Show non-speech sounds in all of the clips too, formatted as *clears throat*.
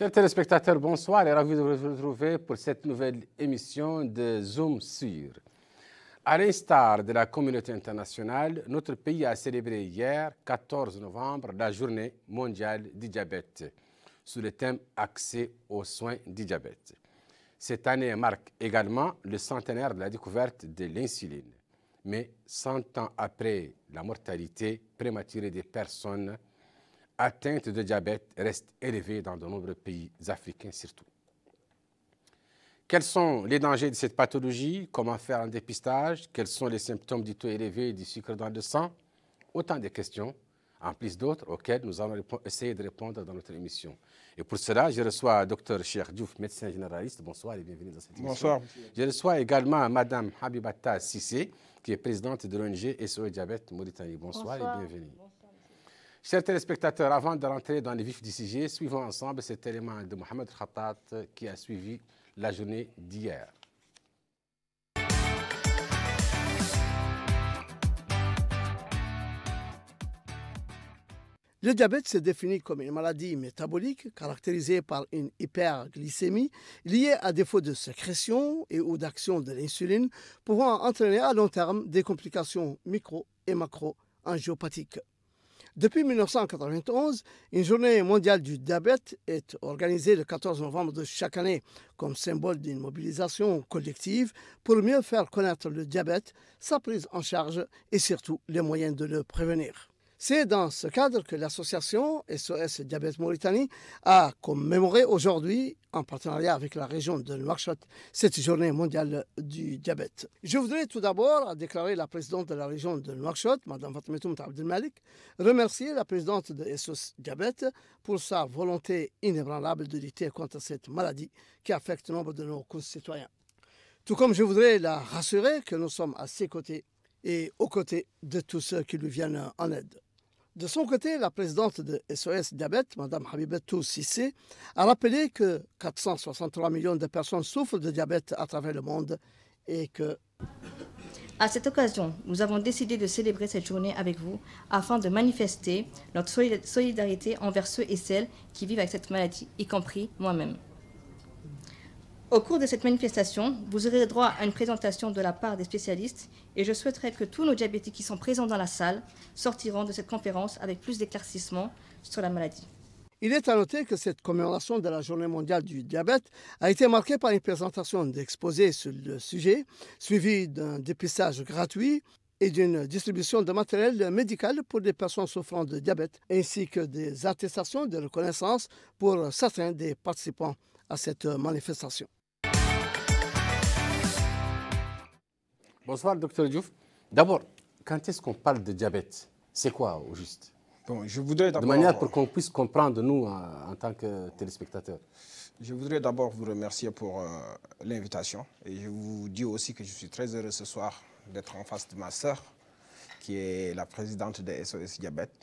Chers téléspectateurs, bonsoir et ravi de vous retrouver pour cette nouvelle émission de Zoom sur. À l'instar de la communauté internationale, notre pays a célébré hier, 14 novembre, la journée mondiale du diabète, sous le thème Accès aux soins du diabète. Cette année marque également le centenaire de la découverte de l'insuline. Mais 100 ans après la mortalité prématurée des personnes atteinte de diabète reste élevée dans de nombreux pays africains surtout. Quels sont les dangers de cette pathologie Comment faire un dépistage Quels sont les symptômes du taux élevé du sucre dans le sang Autant de questions, en plus d'autres, auxquelles nous allons essayer de répondre dans notre émission. Et pour cela, je reçois Dr Cheikh Diouf, médecin généraliste. Bonsoir et bienvenue dans cette émission. Bonsoir. Je reçois également Mme Habibata Sissé, qui est présidente de l'ONG SOE Diabète Mauritanie. Bonsoir, Bonsoir. et bienvenue. Bonsoir. Chers téléspectateurs, avant de rentrer dans les vifs du sujet, suivons ensemble cet élément de Mohamed Khattat qui a suivi la journée d'hier. Le diabète se définit comme une maladie métabolique caractérisée par une hyperglycémie liée à défaut de sécrétion et ou d'action de l'insuline, pouvant entraîner à long terme des complications micro et macro-angiopathiques. Depuis 1991, une journée mondiale du diabète est organisée le 14 novembre de chaque année comme symbole d'une mobilisation collective pour mieux faire connaître le diabète, sa prise en charge et surtout les moyens de le prévenir. C'est dans ce cadre que l'association SOS Diabète Mauritanie a commémoré aujourd'hui, en partenariat avec la région de Nouakchott, cette journée mondiale du diabète. Je voudrais tout d'abord déclarer la présidente de la région de Nouakchott, Mme Fatmetoum Abdelmalik, remercier la présidente de SOS Diabète pour sa volonté inébranlable de lutter contre cette maladie qui affecte nombre de nos concitoyens. Tout comme je voudrais la rassurer que nous sommes à ses côtés et aux côtés de tous ceux qui lui viennent en aide. De son côté, la présidente de SOS Diabète, Mme Habibetou Sissé, a rappelé que 463 millions de personnes souffrent de diabète à travers le monde et que... À cette occasion, nous avons décidé de célébrer cette journée avec vous afin de manifester notre solidarité envers ceux et celles qui vivent avec cette maladie, y compris moi-même. Au cours de cette manifestation, vous aurez droit à une présentation de la part des spécialistes et je souhaiterais que tous nos diabétiques qui sont présents dans la salle sortiront de cette conférence avec plus d'éclaircissement sur la maladie. Il est à noter que cette commémoration de la Journée mondiale du diabète a été marquée par une présentation d'exposés sur le sujet, suivie d'un dépistage gratuit et d'une distribution de matériel médical pour des personnes souffrant de diabète, ainsi que des attestations de reconnaissance pour certains des participants à cette manifestation. Bonsoir, docteur Diouf. D'abord, quand est-ce qu'on parle de diabète C'est quoi au juste bon, je voudrais De manière pour qu'on puisse comprendre, nous, en, tant que téléspectateurs. Je voudrais d'abord vous remercier pour euh, l'invitation. Et je vous dis aussi que je suis très heureux ce soir d'être en face de ma soeur qui est la présidente de SOS Diabète.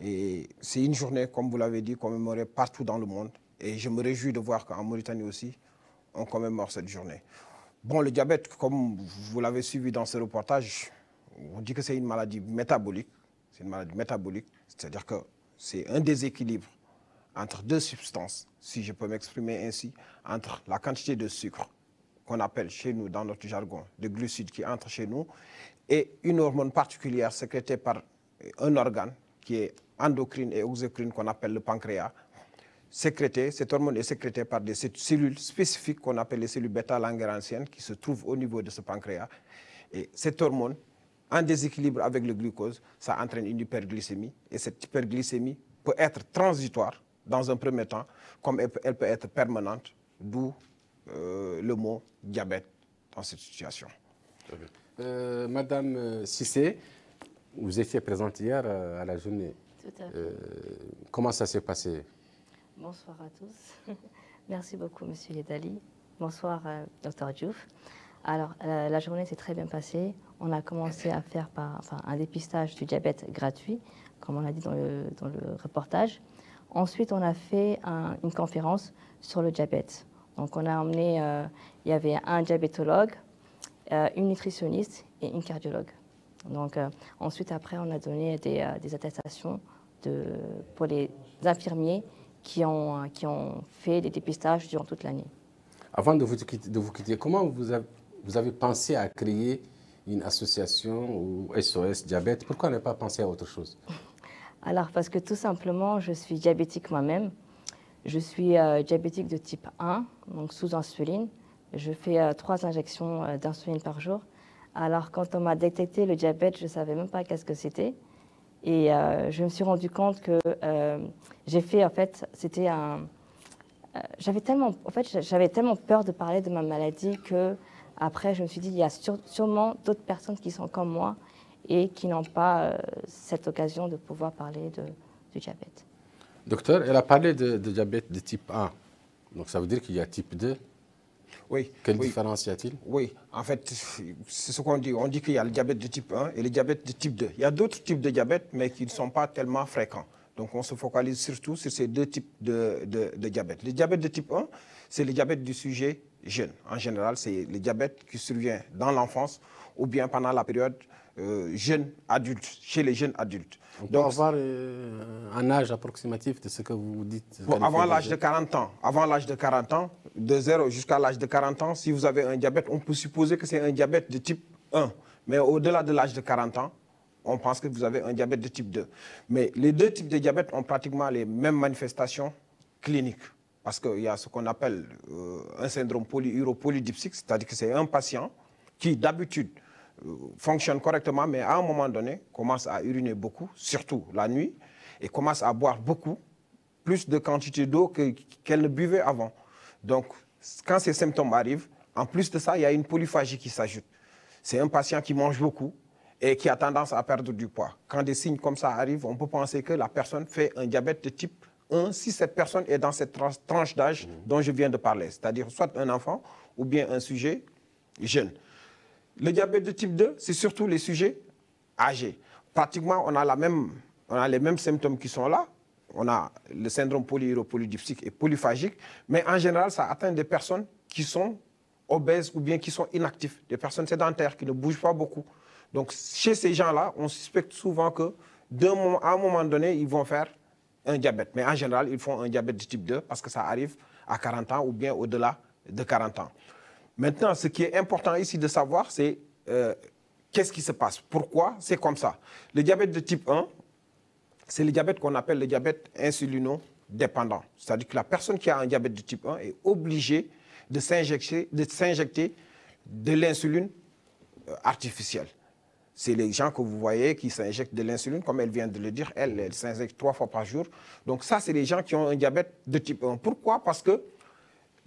Et c'est une journée, comme vous l'avez dit, commémorée partout dans le monde. Et je me réjouis de voir qu'en Mauritanie aussi, on commémore cette journée. Bon, le diabète, comme vous l'avez suivi dans ce reportage, on dit que c'est une maladie métabolique. C'est une maladie métabolique, c'est-à-dire que c'est un déséquilibre entre deux substances, si je peux m'exprimer ainsi, entre la quantité de sucre qu'on appelle chez nous, dans notre jargon, de glucides qui entre chez nous, et une hormone particulière sécrétée par un organe qui est endocrine et exocrine qu'on appelle le pancréas, cette hormone est sécrétée par des cellules spécifiques qu'on appelle les cellules bêta anciennes qui se trouvent au niveau de ce pancréas. Et cette hormone, en déséquilibre avec le glucose, ça entraîne une hyperglycémie. Et cette hyperglycémie peut être transitoire dans un premier temps, comme elle peut être permanente, d'où euh, le mot diabète dans cette situation. Euh, Madame Sissé, euh, vous étiez présente hier à la journée. comment ça s'est passé Bonsoir à tous. *laughs* Merci beaucoup, Monsieur Yedali. Bonsoir, euh, Docteur Diouf. Alors, euh, la journée s'est très bien passée. On a commencé à faire par, un dépistage du diabète gratuit, comme on l'a dit dans le, reportage. Ensuite, on a fait une conférence sur le diabète. Donc, on a emmené, euh, il y avait un diabétologue, une nutritionniste et une cardiologue. Donc, ensuite, après, on a donné des, attestations pour les infirmiers qui ont, euh, qui ont fait des dépistages durant toute l'année. Avant de vous, quitter, de vous quitter, comment vous avez, vous avez pensé à créer une association ou SOS diabète Pourquoi ne pas penser à autre chose *laughs* Alors, parce que tout simplement, je suis diabétique moi-même. Je suis euh, diabétique de type 1, donc sous insuline. Je fais euh, trois injections d'insuline par jour. Alors, quand on m'a détecté le diabète, je ne savais même pas qu'est-ce que c'était. Et euh, je me suis rendu compte que euh, j'ai fait, en fait, c'était un. Euh, j'avais tellement, en fait, j'avais tellement peur de parler de ma maladie que après, je me suis dit, il y a sûrement d'autres personnes qui sont comme moi et qui n'ont pas cette occasion de pouvoir parler de, du diabète. Docteur, elle a parlé de, de diabète de type 1. Donc ça veut dire qu'il y a type 2 oui. Quelle différence y a-t-il Oui, en fait, c'est ce qu'on dit. On dit qu'il y a le diabète de type 1 et le diabète de type 2. Il y a d'autres types de diabète, mais qui ne sont pas tellement fréquents. Donc on se focalise surtout sur ces deux types de, de, de diabète. Le diabète de type 1, c'est le diabète du sujet jeune. En général, c'est le diabète qui survient dans l'enfance ou bien pendant la période euh, jeunes adultes, chez les jeunes adultes. On Donc, avoir euh, un âge approximatif de ce que vous dites Avant l'âge de 40 ans, avant l'âge de 40 ans, de 0 jusqu'à l'âge de 40 ans, si vous avez un diabète, on peut supposer que c'est un diabète de type 1. Mais au-delà de l'âge de 40 ans, on pense que vous avez un diabète de type 2. Mais les deux types de diabète ont pratiquement les mêmes manifestations cliniques. Parce qu'il y a ce qu'on appelle euh, un syndrome polyuropolydipsique, c'est-à-dire que c'est un patient qui, d'habitude, fonctionne correctement, mais à un moment donné, commence à uriner beaucoup, surtout la nuit, et commence à boire beaucoup, plus de quantité d'eau qu'elle ne buvait avant. Donc, quand ces symptômes arrivent, en plus de ça, il y a une polyphagie qui s'ajoute. C'est un patient qui mange beaucoup et qui a tendance à perdre du poids. Quand des signes comme ça arrivent, on peut penser que la personne fait un diabète de type 1 si cette personne est dans cette tranche d'âge dont je viens de parler, c'est-à-dire soit un enfant ou bien un sujet jeune. Le diabète de type 2, c'est surtout les sujets âgés. Pratiquement, on a, les mêmes symptômes qui sont là. On a le syndrome polyuropolydipsique et polyphagique, mais en général, ça atteint des personnes qui sont obèses ou bien qui sont inactifs, des personnes sédentaires qui ne bougent pas beaucoup. Donc, chez ces gens-là, on suspecte souvent que à un moment donné, ils vont faire un diabète. Mais en général, ils font un diabète de type 2 parce que ça arrive à 40 ans ou bien au-delà de 40 ans. Maintenant, ce qui est important ici de savoir, c'est euh, qu'est-ce qui se passe, pourquoi c'est comme ça. Le diabète de type 1, c'est le diabète qu'on appelle le diabète insulino-dépendant. C'est-à-dire que la personne qui a un diabète de type 1 est obligée de s'injecter de, de l'insuline euh, artificielle. C'est les gens que vous voyez qui s'injectent de l'insuline, comme elle vient de le dire, elle, elle s'injecte trois fois par jour. Donc ça, c'est les gens qui ont un diabète de type 1. Pourquoi Parce que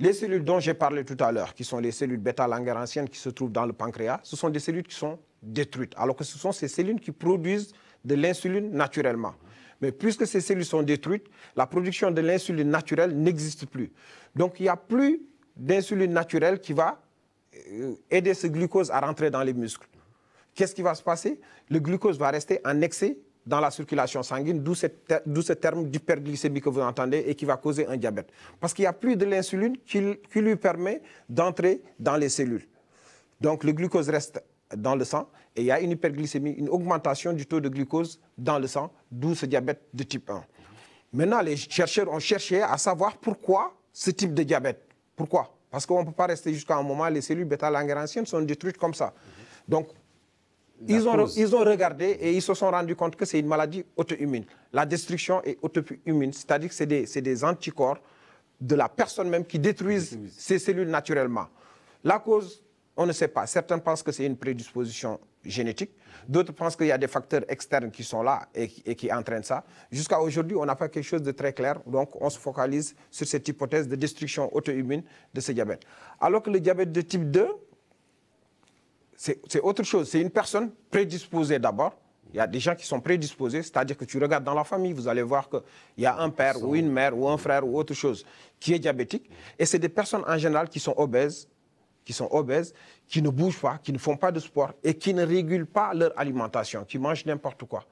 les cellules dont j'ai parlé tout à l'heure, qui sont les cellules bêta anciennes qui se trouvent dans le pancréas, ce sont des cellules qui sont détruites, alors que ce sont ces cellules qui produisent de l'insuline naturellement. Mais puisque ces cellules sont détruites, la production de l'insuline naturelle n'existe plus. Donc il n'y a plus d'insuline naturelle qui va euh, aider ce glucose à rentrer dans les muscles. Qu'est-ce qui va se passer Le glucose va rester en excès dans la circulation sanguine, d'où ce terme d'hyperglycémie que vous entendez et qui va causer un diabète. Parce qu'il n'y a plus de l'insuline qui, lui permet d'entrer dans les cellules. Donc le glucose reste dans le sang et il y a une hyperglycémie, une augmentation du taux de glucose dans le sang, d'où ce diabète de type 1. Maintenant, les chercheurs ont cherché à savoir pourquoi ce type de diabète. Pourquoi Parce qu'on ne peut pas rester jusqu'à un moment, les cellules bêta anciennes sont détruites comme ça. Donc, ils ont, ils ont, regardé et ils se sont rendus compte que c'est une maladie auto-immune. La destruction est auto-immune, c'est-à-dire que c'est des, des, anticorps de la personne même qui détruisent ses ces cellules naturellement. La cause, on ne sait pas. Certains pensent que c'est une prédisposition génétique, d'autres pensent qu'il y a des facteurs externes qui sont là et, et qui entraînent ça. Jusqu'à aujourd'hui, on n'a pas quelque chose de très clair, donc on se focalise sur cette hypothèse de destruction auto-immune de ce diabète. Alors que le diabète de type 2, c'est autre chose. C'est une personne prédisposée d'abord. Il y a des gens qui sont prédisposés, c'est-à-dire que tu regardes dans la famille, vous allez voir qu'il y a un père ou une mère ou un frère ou autre chose qui est diabétique. Et c'est des personnes en général qui sont obèses, qui sont obèses, qui ne bougent pas, qui ne font pas de sport et qui ne régulent pas leur alimentation, qui mangent n'importe quoi.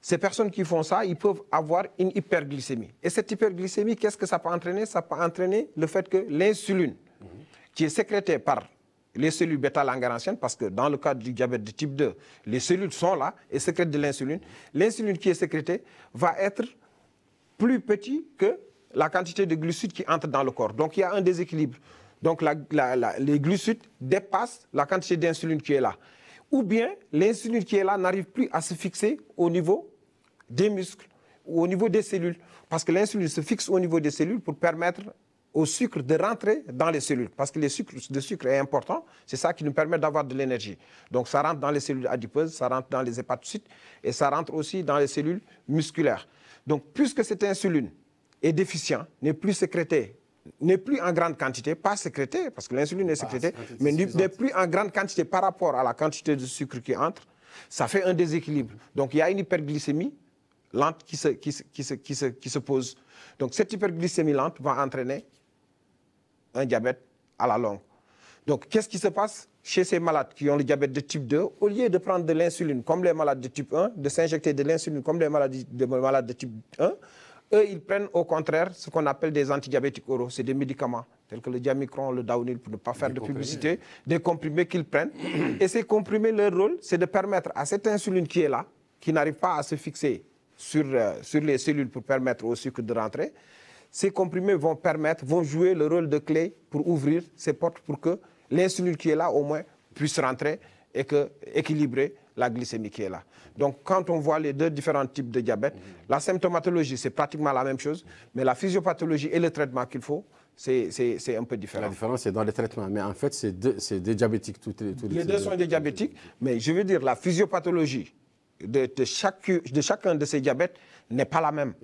Ces personnes qui font ça, ils peuvent avoir une hyperglycémie. Et cette hyperglycémie, qu'est-ce que ça peut entraîner Ça peut entraîner le fait que l'insuline, qui est sécrétée par les cellules bêta langaranciennes parce que dans le cas du diabète de type 2, les cellules sont là et sécrètent de l'insuline. L'insuline qui est sécrétée va être plus petite que la quantité de glucides qui entre dans le corps. Donc il y a un déséquilibre. Donc les glucides dépassent la quantité d'insuline qui est là. Ou bien l'insuline qui est là n'arrive plus à se fixer au niveau des muscles au niveau des cellules. Parce que l'insuline se fixe au niveau des cellules pour permettre au sucre de rentrer dans les cellules. Parce que le sucre, le sucre est important, c'est ça qui nous permet d'avoir de l'énergie. Donc ça rentre dans les cellules adipeuses, ça rentre dans les hépatocytes et ça rentre aussi dans les cellules musculaires. Donc puisque cette insuline est déficiente, n'est plus sécrétée, n'est plus en grande quantité, pas sécrétée, parce que l'insuline est sécrétée, mais n'est plus en grande quantité par rapport à la quantité de sucre qui entre, ça fait un déséquilibre. Donc il y a une hyperglycémie lente qui se, qui, se, qui, se, qui se, pose. Donc cette hyperglycémie lente va entraîner un diabète à la longue. Donc, qu'est-ce qui se passe chez ces malades qui ont le diabète de type 2 Au lieu de prendre de l'insuline comme les malades de type 1, de s'injecter de l'insuline comme les malades de, malades de type 1, eux, ils prennent au contraire ce qu'on appelle des antidiabétiques oraux. C'est des médicaments tels que le diamicron, le downil, pour ne pas faire de publicité, des comprimés qu'ils prennent. *clears throat* Et ces comprimés, leur rôle, c'est de permettre à cette insuline qui est là, qui n'arrive pas à se fixer sur, euh, sur les cellules pour permettre au sucre de rentrer, ces comprimés vont permettre, vont jouer le rôle de clé pour ouvrir ces portes pour que l'insuline qui est là, au moins, puisse rentrer et que, équilibrer la glycémie qui est là. Donc, quand on voit les deux différents types de diabète, la symptomatologie, c'est pratiquement la même chose, mais la physiopathologie et le traitement qu'il faut, c'est un peu différent. La différence, c'est dans les traitements, mais en fait, c'est des diabétiques. tous les, deux. les, deux sont des diabétiques, mais je veux dire, la physiopathologie de, chaque, de chacun de ces diabètes, n'est pas la même.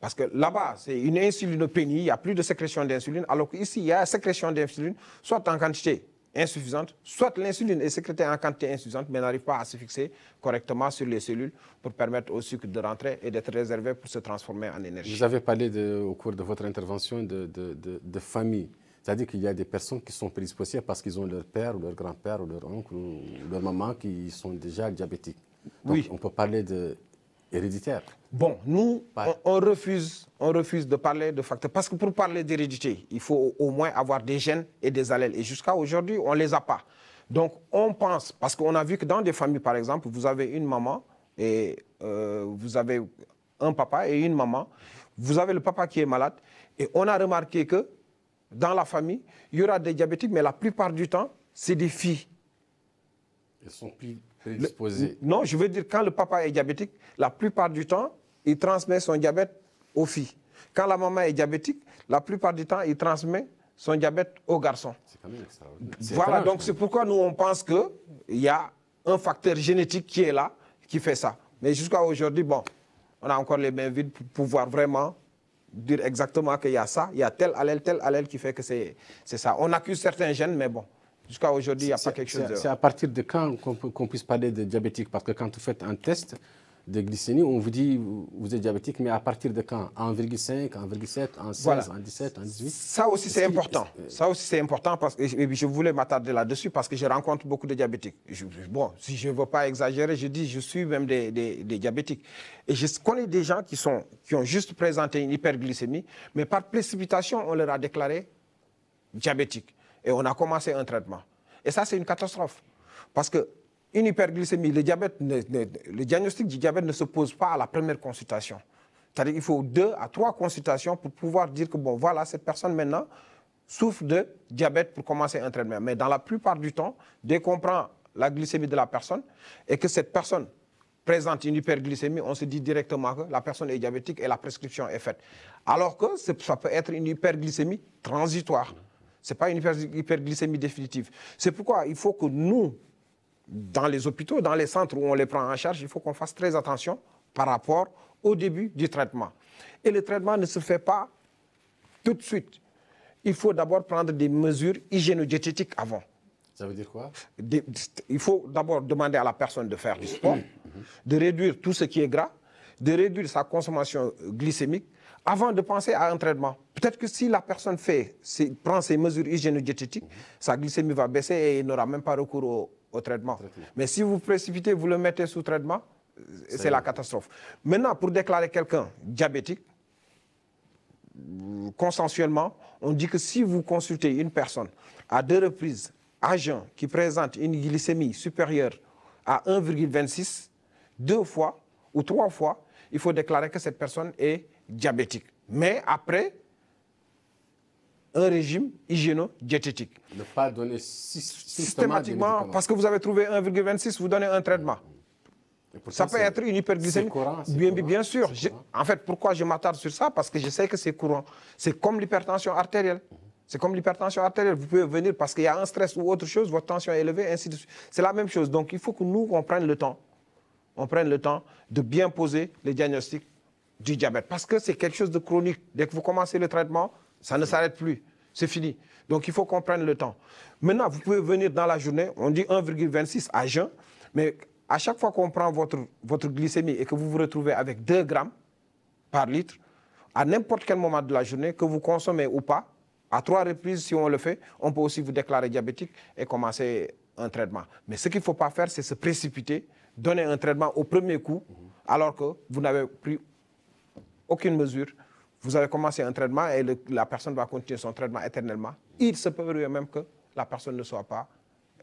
Parce que là-bas, c'est une insulinopénie, il n'y a plus de sécrétion d'insuline, alors qu'ici, il y a sécrétion d'insuline, soit en quantité insuffisante, soit l'insuline est sécrétée en quantité insuffisante, mais n'arrive pas à se fixer correctement sur les cellules pour permettre au sucre de rentrer et d'être réservé pour se transformer en énergie. Vous avez parlé de, au cours de votre intervention de, de, de, famille. C'est-à-dire qu'il y a des personnes qui sont prédisposées parce qu'ils ont leur père ou leur grand-père ou leur oncle ou leur maman qui sont déjà diabétiques. Donc, oui. On peut parler de Héréditaire. Bon, nous, on, refuse, on refuse de parler de facteurs. Parce que pour parler d'hérédité, il faut au moins avoir des gènes et des allèles. Et jusqu'à aujourd'hui, on ne les a pas. Donc, on pense, parce qu'on a vu que dans des familles, par exemple, vous avez une maman et euh, vous avez un papa et une maman. Vous avez le papa qui est malade. Et on a remarqué que dans la famille, il y aura des diabétiques, mais la plupart du temps, c'est des filles. Elles sont plus non, je veux dire, quand le papa est diabétique, la plupart du temps, il transmet son diabète aux filles. Quand la maman est diabétique, la plupart du temps, il transmet son diabète aux garçons. C'est quand même extraordinaire. Voilà, donc c'est pourquoi nous, on pense qu'il y a un facteur génétique qui est là, qui fait ça. Mais jusqu'à aujourd'hui, bon, on a encore les mains vides pour pouvoir vraiment dire exactement qu'il y a ça, il y a tel allèle, tel allèle qui fait que c'est ça. On accuse certains gènes, mais bon. Jusqu'à aujourd'hui, il n'y a pas quelque chose C'est à partir de quand qu'on puisse parler de diabétique Parce que quand vous faites un test de glycémie, on vous dit vous êtes diabétique, mais à partir de quand 1,5, 1,7, 1,16, 1,7, 1,8 Ça aussi, c'est important. Ça aussi, c'est important parce que je voulais m'attarder là-dessus parce que je rencontre beaucoup de diabétiques. bon, si je ne veux pas exagérer, je dis je suis même des, diabétiques. Et je connais des gens qui, sont, qui ont juste présenté une hyperglycémie, mais par précipitation, on leur a déclaré diabétique et on a commencé un traitement. Et ça, c'est une catastrophe. Parce que une hyperglycémie, le, diabète le diagnostic du diabète ne se pose pas à la première consultation. C'est-à-dire qu'il faut deux à trois consultations pour pouvoir dire que, bon, voilà, cette personne maintenant souffre de diabète pour commencer un traitement. Mais dans la plupart du temps, dès qu'on prend la glycémie de la personne et que cette personne présente une hyperglycémie, on se dit directement que la personne est diabétique et la prescription est faite. Alors que ça peut être une hyperglycémie transitoire. Ce n'est pas une hyperglycémie définitive. C'est pourquoi il faut que nous, dans les hôpitaux, dans les centres où on les prend en charge, il faut qu'on fasse très attention par rapport au début du traitement. Et le traitement ne se fait pas tout de suite. Il faut d'abord prendre des mesures hygiénodiététiques avant. Ça veut dire quoi Il faut d'abord demander à la personne de faire du sport, de réduire tout ce qui est gras, de réduire sa consommation glycémique, avant de penser à un traitement. Peut-être que si la personne fait, prend ses mesures hygiéno-diététiques, mhm. sa glycémie va baisser et il n'aura même pas recours au, au traitement. Mais si vous précipitez, vous le mettez sous traitement, c'est la catastrophe. Maintenant, pour déclarer quelqu'un diabétique, consensuellement, on dit que si vous consultez une personne à deux reprises, agent qui présente une glycémie supérieure à 1,26, deux fois ou trois fois, il faut déclarer que cette personne est diabétique. Mais après, un régime hygiéno-diététique. Ne pas donner systématiquement, systématiquement parce que vous avez trouvé 1,26, vous donnez un traitement. Ça peut être une hyperglycémie. bien, sûr. en fait, pourquoi je m'attarde sur ça Parce que je sais que c'est courant. C'est comme l'hypertension artérielle. C'est comme l'hypertension artérielle. Vous pouvez venir parce qu'il y a un stress ou autre chose, votre tension est élevée, ainsi de suite. C'est la même chose. Donc, il faut que nous, on prenne le temps. On prenne le temps de bien poser les diagnostics du diabète. Parce que c'est quelque chose de chronique. Dès que vous commencez le traitement, ça ne s'arrête plus. C'est fini. Donc il faut qu'on prenne le temps. Maintenant, vous pouvez venir dans la journée, on dit 1,26 à jeun, mais à chaque fois qu'on prend votre, votre glycémie et que vous vous retrouvez avec 2 grammes par litre, à n'importe quel moment de la journée, que vous consommez ou pas, à trois reprises, si on le fait, on peut aussi vous déclarer diabétique et commencer un traitement. Mais ce qu'il ne faut pas faire, c'est se précipiter, donner un traitement au premier coup, alors que vous n'avez plus aucune mesure, vous avez commencé un traitement et la personne va continuer son traitement éternellement. Il se peut même que la personne ne soit pas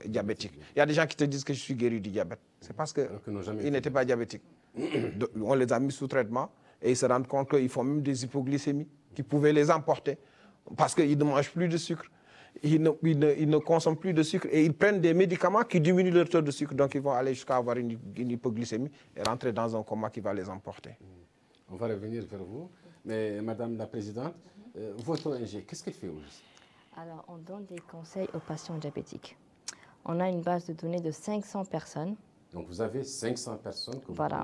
diabétique. Il y a des gens qui te disent que je suis guéri du diabète. C'est parce qu'ils n'étaient pas diabétiques. On les a mis sous traitement et ils se rendent compte qu'ils font même des hypoglycémies qui pouvaient les emporter parce qu'ils ne mangent plus de sucre. Ils ne, consomment plus de sucre et ils prennent des médicaments qui diminuent leur taux de sucre. Donc, ils vont aller jusqu'à avoir une, hypoglycémie et rentrer dans un coma qui va les emporter. On va revenir vers vous. Mais Madame la Présidente, euh, votre ONG, qu'est-ce qu'elle fait aujourd'hui Alors, on donne des conseils aux patients diabétiques. On a une base de données de 500 personnes. Donc, vous avez 500 personnes que vous Voilà.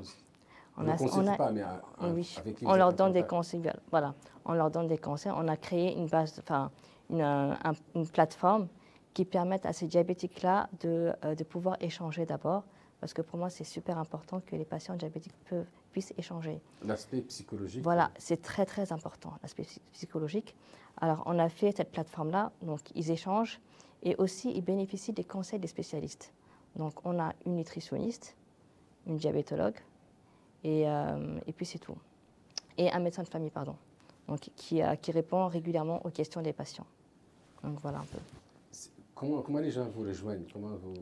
On, ne a, pas, mais euh, avec on leur donne des conseils. Voilà, on leur donne des conseils. On a créé une base, enfin, une, plateforme qui permet à ces diabétiques-là de, euh, de pouvoir échanger d'abord, parce que pour moi, c'est super important que les patients diabétiques puissent échanger. L'aspect psychologique Voilà, c'est très très important, l'aspect psychologique. Alors, on a fait cette plateforme-là, donc ils échangent et aussi ils bénéficient des conseils des spécialistes. Donc, on a une nutritionniste, une diabétologue, et, euh, et puis c'est tout. Et un médecin de famille, pardon, donc qui, euh, qui répond régulièrement aux questions des patients. Donc, voilà un peu. Comment, comment les gens vous rejoignent comment vous...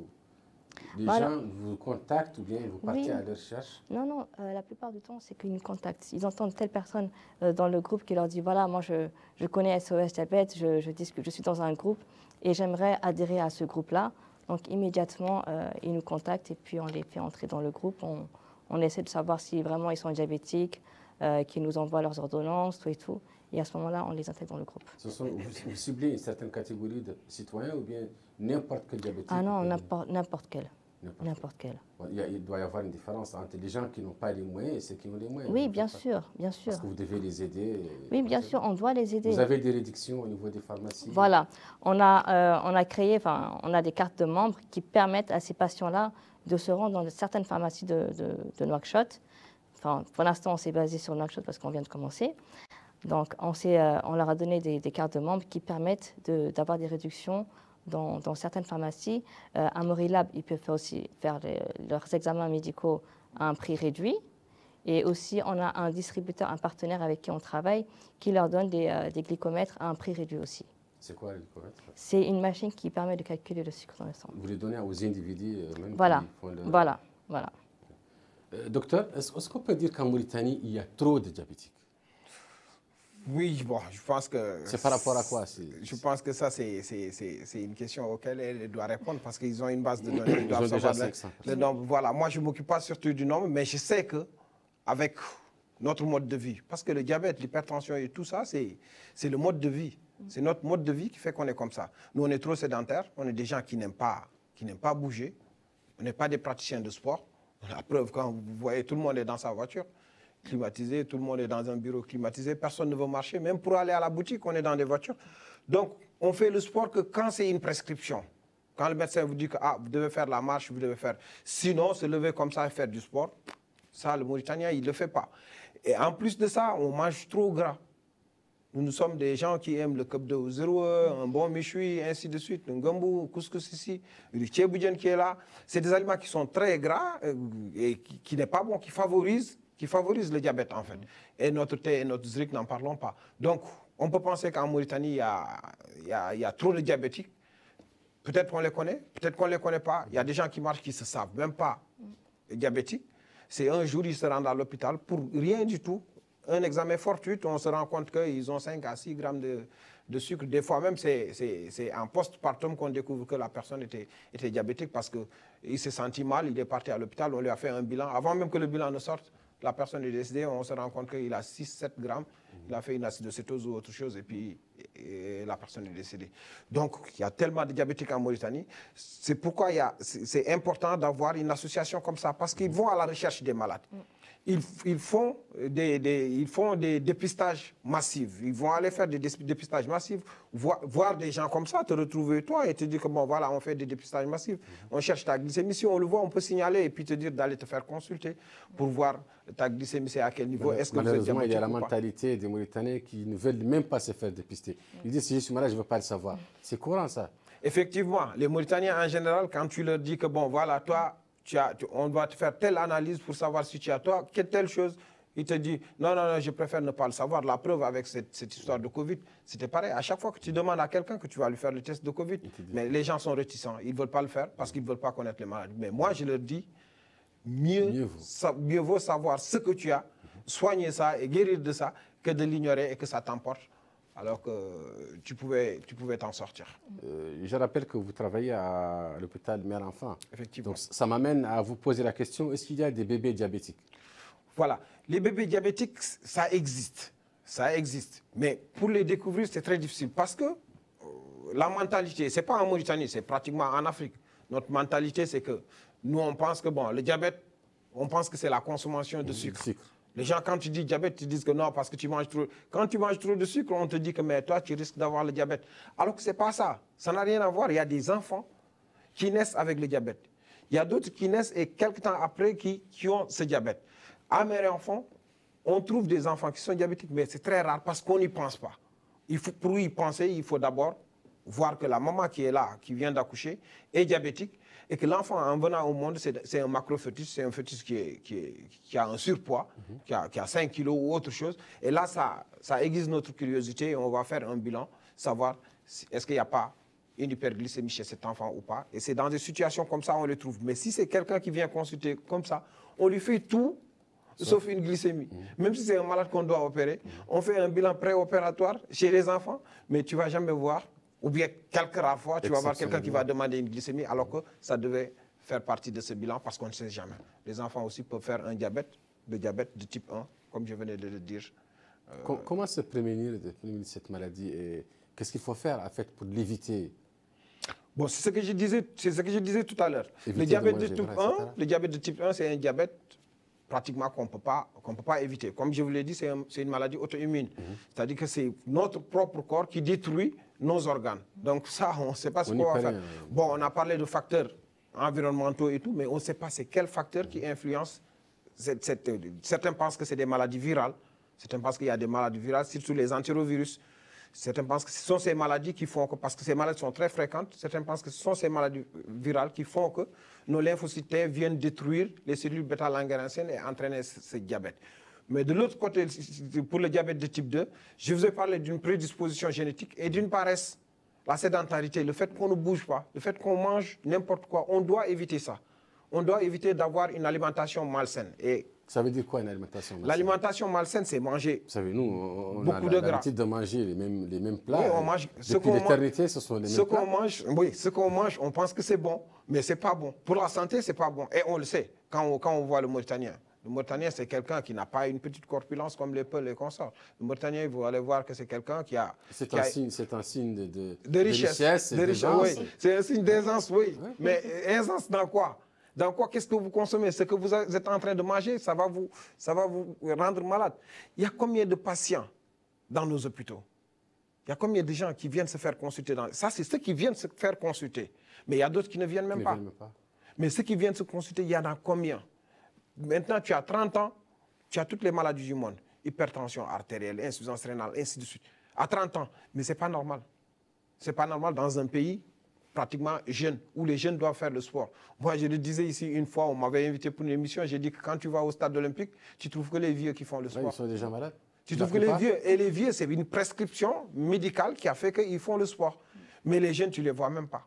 Les gens vous contactent ou bien vous partez à leur recherche Non, non, euh, la plupart du temps, c'est qu'ils nous contactent. Ils entendent telle personne euh, dans le groupe qui leur dit voilà, moi je, je connais SOS Diabète, je, je, je suis dans un groupe et j'aimerais adhérer à ce groupe-là. Donc immédiatement, euh, ils nous contactent et puis on les fait entrer dans le groupe. On, on essaie de savoir si vraiment ils sont diabétiques, qu'ils nous envoient leurs ordonnances, tout et tout. Et à ce moment-là, on les intègre dans le groupe. vous, vous, ciblez une certaine catégorie de citoyens ou bien n'importe quel diabétique Ah non, n'importe quel. N'importe Il, doit y avoir une différence entre les gens qui n'ont pas les moyens et ceux qui ont les moyens. Oui, bien sûr, bien sûr. Parce que vous devez les aider. Oui, bien sûr, on doit les aider. Vous avez des réductions au niveau des pharmacies Voilà. On a, euh, on a créé, enfin, on a des cartes de membres qui permettent à ces patients-là de se rendre dans certaines pharmacies de, de, de Nouakchott. Enfin, pour l'instant, on s'est basé sur Nouakchott parce qu'on vient de commencer. Donc, euh, on, leur a donné des, cartes de membres qui permettent d'avoir des réductions dans, certaines pharmacies. à euh, Morilab, ils peuvent aussi faire leurs examens médicaux à un prix réduit. Et aussi, on a un distributeur, un partenaire avec qui on travaille, qui leur donne des, euh, glycomètres à un prix réduit aussi. C'est quoi les glycomètre C'est une machine qui permet de calculer le sucre dans le sang. Vous les donnez aux individus même Voilà, voilà, voilà. docteur, est-ce qu'on peut dire qu'en Mauritanie, il y a trop de diabétiques oui, bon, je pense que... C'est par rapport à quoi Je pense que ça, c'est une question auquel elle doit répondre parce qu'ils ont une base de données. Ils doivent savoir le, Voilà, moi, je ne m'occupe pas surtout du nombre, mais je sais que avec notre mode de vie, parce que le diabète, l'hypertension et tout ça, c'est le mode de vie. C'est notre mode de vie qui fait qu'on est comme ça. Nous, on est trop sédentaires, on est des gens qui n'aiment pas, qui pas bouger, on n'est pas des praticiens de sport. La preuve, quand vous voyez, tout le monde est dans sa voiture climatisé, tout le monde est dans un bureau climatisé, personne ne veut marcher, même pour aller à la boutique, on est dans des voitures. Donc, on fait le sport que quand c'est une prescription. Quand le médecin vous dit que ah, vous devez faire la marche, vous devez faire. Sinon, se lever comme ça et faire du sport, ça, le Mauritanien, il ne le fait pas. Et en plus de ça, on mange trop gras. Nous, nous sommes des gens qui aiment le cup de 0, un bon michoui, ainsi de suite, un gambou, couscous ici, le tchéboudjian qui est là. C'est des aliments qui sont très gras euh, et qui, qui n'est pas bon, qui favorisent qui favorise le diabète, en fait. Et notre thé et notre zric, n'en parlons pas. Donc, on peut penser qu'en Mauritanie, il y a, y, y a trop de diabétiques. Peut-être qu'on les connaît, peut-être qu'on ne les connaît pas. Il y a des gens qui marchent qui se savent même pas diabétiques. C'est un jour, ils se rendent à l'hôpital pour rien du tout. Un examen fortuit, on se rend compte qu'ils ont 5 à 6 grammes de, de sucre. Des fois même, c'est en postpartum qu'on découvre que la personne était, était diabétique parce qu'il s'est senti mal, il est parti à l'hôpital, on lui a fait un bilan. Avant même que le bilan ne sorte, la personne est décédée, on se rend compte qu'il a 6-7 grammes, il a fait une acidocétose ou autre chose, et puis la personne est décédée. Donc, il y a tellement de diabétiques en Mauritanie. C'est pourquoi c'est important d'avoir une association comme ça, parce qu'ils vont à la recherche des malades ils, font des, ils font des dépistages massifs. Ils vont aller faire des dépistages massifs, voir, voir des gens comme ça, te retrouver toi et te dire que bon, voilà, on fait des dépistages massifs. On cherche ta glycémie. Si on le voit, on peut signaler et puis te dire d'aller te faire consulter pour voir ta glycémie, c'est à quel niveau. Est-ce que Malheureusement, il y a la mentalité des Mauritaniens qui ne veulent même pas se faire dépister. Ils disent si je suis malade, je ne veux pas le savoir. C'est courant ça. Effectivement, les Mauritaniens en général, quand tu leur dis que bon, voilà, toi, on doit te faire telle analyse pour savoir si tu as toi, quelle telle chose. Il te dit, non, non, non, je préfère ne pas le savoir. La preuve avec cette, histoire de Covid, c'était pareil. À chaque fois que tu demandes à quelqu'un que tu vas lui faire le test de Covid, mais les gens sont réticents. Ils ne veulent pas le faire parce qu'ils ne veulent pas connaître les maladies. Mais moi, je leur dis, mieux, mieux vaut savoir ce que tu as, soigner ça et guérir de ça que de l'ignorer et que ça t'emporte alors que tu pouvais tu pouvais t'en sortir. Euh, je rappelle que vous travaillez à l'hôpital mère-enfant. Effectivement. Donc ça m'amène à vous poser la question, est-ce qu'il y a des bébés diabétiques Voilà, les bébés diabétiques, ça existe. Ça existe. Mais pour les découvrir, c'est très difficile parce que euh, la mentalité, c'est pas en Mauritanie, c'est pratiquement en Afrique. Notre mentalité, c'est que nous, on pense que bon, le diabète, on pense que c'est la consommation de sucre. Les gens, quand tu dis diabète, ils disent que non, parce que tu manges trop. Quand tu manges trop de sucre, on te dit que mais toi, tu risques d'avoir le diabète. Alors que ce n'est pas ça. Ça n'a rien à voir. Il y a des enfants qui naissent avec le diabète. Il y a d'autres qui naissent et quelques temps après qui, qui ont ce diabète. À et enfants, on trouve des enfants qui sont diabétiques, mais c'est très rare parce qu'on n'y pense pas. Il faut, pour y penser, il faut d'abord voir que la maman qui est là, qui vient d'accoucher, est diabétique et que l'enfant, en venant au monde, c'est un macro c'est un fœtus qui, est, qui, a un surpoids, mhm. qui, a, 5 kilos ou autre chose. Et là, ça, ça aiguise notre curiosité et on va faire un bilan, savoir est-ce qu'il n'y a pas une hyperglycémie chez cet enfant ou pas. Et c'est dans des situations comme ça qu'on le trouve. Mais si c'est quelqu'un qui vient consulter comme ça, on lui fait tout sauf une glycémie. Mhm. Même si c'est un malade qu'on doit opérer, mhm. on fait un bilan préopératoire chez les enfants, mais tu vas jamais voir ou bien quelques tu vas voir quelqu'un qui va demander une glycémie alors que ça devait faire partie de ce bilan parce qu'on ne sait jamais. Les enfants aussi peuvent faire un diabète, le diabète de type 1, comme je venais de le dire. Euh, comment se prémunir de cette maladie et qu'est-ce qu'il faut faire en fait pour l'éviter Bon, c'est ce que je disais, c'est ce que je disais tout à l'heure. Le diabète de, type 1, le diabète de type 1, c'est un diabète pratiquement qu'on peut pas qu'on peut pas éviter. Comme je vous l'ai dit, c'est une maladie auto-immune. Mhm. C'est-à-dire que c'est notre propre corps qui détruit nos organes. Donc ça, on ne sait pas ce qu'on va faire. Euh, bon, on a parlé de facteurs environnementaux et tout, mais on ne sait pas c'est quels facteurs qui influencent. Euh, certains pensent que c'est des maladies virales, certains pensent qu'il y a des maladies virales, surtout les antirovirus. Certains pensent que ce sont ces maladies qui font que, parce que ces maladies sont très fréquentes, certains pensent que ce sont ces maladies virales qui font que nos lymphocytes viennent détruire les cellules bêta anciennes et entraîner ce diabète. Mais de l'autre côté, pour le diabète de type 2, je vous ai parlé d'une prédisposition génétique et d'une paresse. La sédentarité, le fait qu'on ne bouge pas, le fait qu'on mange n'importe quoi, on doit éviter ça. On doit éviter d'avoir une alimentation malsaine. Et ça veut dire quoi une alimentation malsaine L'alimentation malsaine, c'est manger. Vous savez, nous, on a l'habitude de manger les mêmes, les mêmes plats. Oui, on mange. Ce Depuis l'éternité, ce sont les mêmes plats. Mange, oui, ce qu'on mange, on pense que c'est bon, mais c'est pas bon. Pour la santé, c'est pas bon. Et on le sait quand on, quand on voit le Mauritanien. Le Mauritanien, c'est quelqu'un qui n'a pas une petite corpulence comme les peuples et consorts. Le Mauritanien, vous allez voir que c'est quelqu'un qui a. C'est un, signe, de, richesse. C'est un signe d'aisance, oui. Mais aisance dans quoi Dans quoi Qu'est-ce que vous consommez Ce que vous êtes en train de manger, ça va vous, ça va vous rendre malade. Il y a combien de patients dans nos hôpitaux il y a combien de gens qui viennent se faire consulter Ça, c'est ceux qui viennent se faire consulter. Mais il y a d'autres qui ne viennent même pas. Mais ceux qui viennent se consulter, il y en a combien Maintenant, tu as 30 ans, tu as toutes les maladies du monde. Hypertension artérielle, insuffisance rénale, ainsi de suite. À 30 ans. Mais ce n'est pas normal. Ce n'est pas normal dans un pays pratiquement jeune, où les jeunes doivent faire le sport. Moi, je le disais ici une fois, on m'avait invité pour une émission, j'ai dit que quand tu vas au stade olympique, tu trouves que les vieux qui font le sport. ils sont déjà malades. Tu trouves que les vieux, et les vieux, c'est une prescription médicale qui a fait qu'ils font le sport. Mais les jeunes, tu ne les vois même pas.